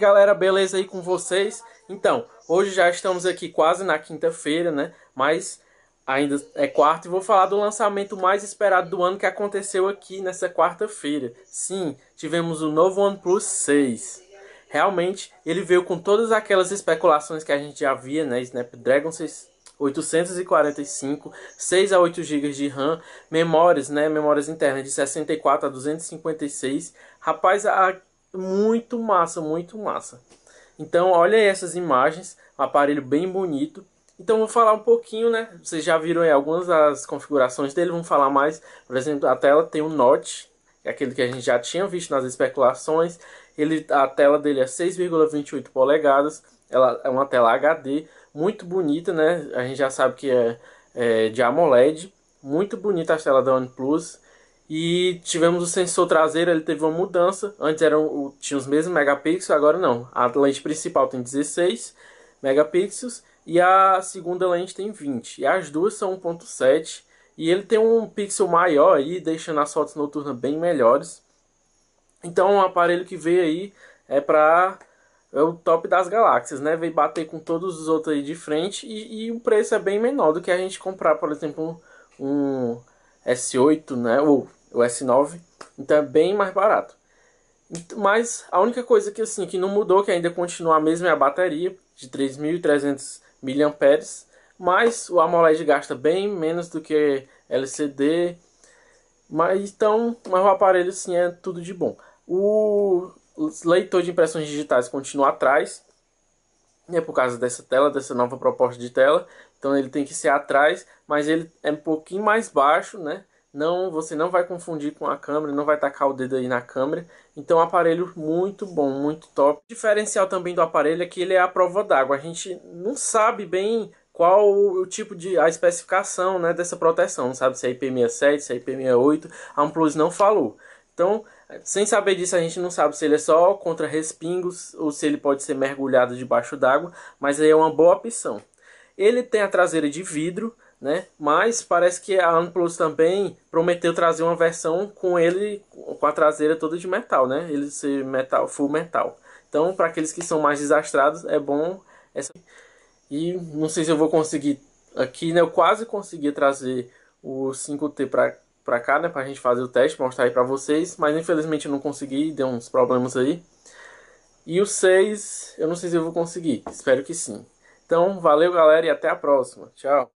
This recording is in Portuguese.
galera, beleza aí com vocês? Então, hoje já estamos aqui quase na quinta-feira, né? Mas ainda é quarta e vou falar do lançamento mais esperado do ano que aconteceu aqui nessa quarta-feira. Sim, tivemos o novo OnePlus 6. Realmente, ele veio com todas aquelas especulações que a gente já via, né? Snapdragon 6, 845, 6 a 8 GB de RAM, memórias, né, memórias internas de 64 a 256. Rapaz, a muito massa, muito massa. Então, olha essas imagens, um aparelho bem bonito. Então, vou falar um pouquinho, né? Vocês já viram aí algumas das configurações dele, vamos falar mais. Por exemplo, a tela tem um Notch, é aquele que a gente já tinha visto nas especulações. Ele, a tela dele é 6,28 polegadas, ela é uma tela HD, muito bonita, né? A gente já sabe que é, é de AMOLED, muito bonita a tela da OnePlus. E tivemos o sensor traseiro, ele teve uma mudança. Antes eram, tinha os mesmos megapixels, agora não. A lente principal tem 16 megapixels e a segunda lente tem 20. E as duas são 1.7 e ele tem um pixel maior aí, deixando as fotos noturnas bem melhores. Então, um aparelho que veio aí é para é o top das galáxias, né? Veio bater com todos os outros aí de frente e, e, o preço é bem menor do que a gente comprar, por exemplo, um S8, né? Ou o S9, então é bem mais barato. Mas a única coisa que assim que não mudou, que ainda continua a mesma é a bateria de 3.300 mAh, mas o AMOLED gasta bem menos do que LCD. Mas então, mas o aparelho sim é tudo de bom. O leitor de impressões digitais continua atrás, é por causa dessa tela, dessa nova proposta de tela. Então ele tem que ser atrás, mas ele é um pouquinho mais baixo, né? não você não vai confundir com a câmera, não vai tacar o dedo aí na câmera. Então, é um aparelho muito bom, muito top. O diferencial também do aparelho é que ele é à prova d'água. A gente não sabe bem qual o tipo de a especificação, né, dessa proteção, não sabe se é IP67, se é IP68, a OnePlus não falou. Então, sem saber disso, a gente não sabe se ele é só contra respingos ou se ele pode ser mergulhado debaixo d'água, mas aí é uma boa opção. Ele tem a traseira de vidro, né? Mas parece que a Unplus também prometeu trazer uma versão com ele com a traseira toda de metal, né? Ele ser metal, full metal. Então, para aqueles que são mais desastrados, é bom essa E não sei se eu vou conseguir aqui, né? Eu quase consegui trazer o 5T para para cá, né, pra gente fazer o teste, mostrar aí para vocês, mas infelizmente eu não consegui, deu uns problemas aí. E o 6, eu não sei se eu vou conseguir, espero que sim. Então, valeu galera e até a próxima. Tchau.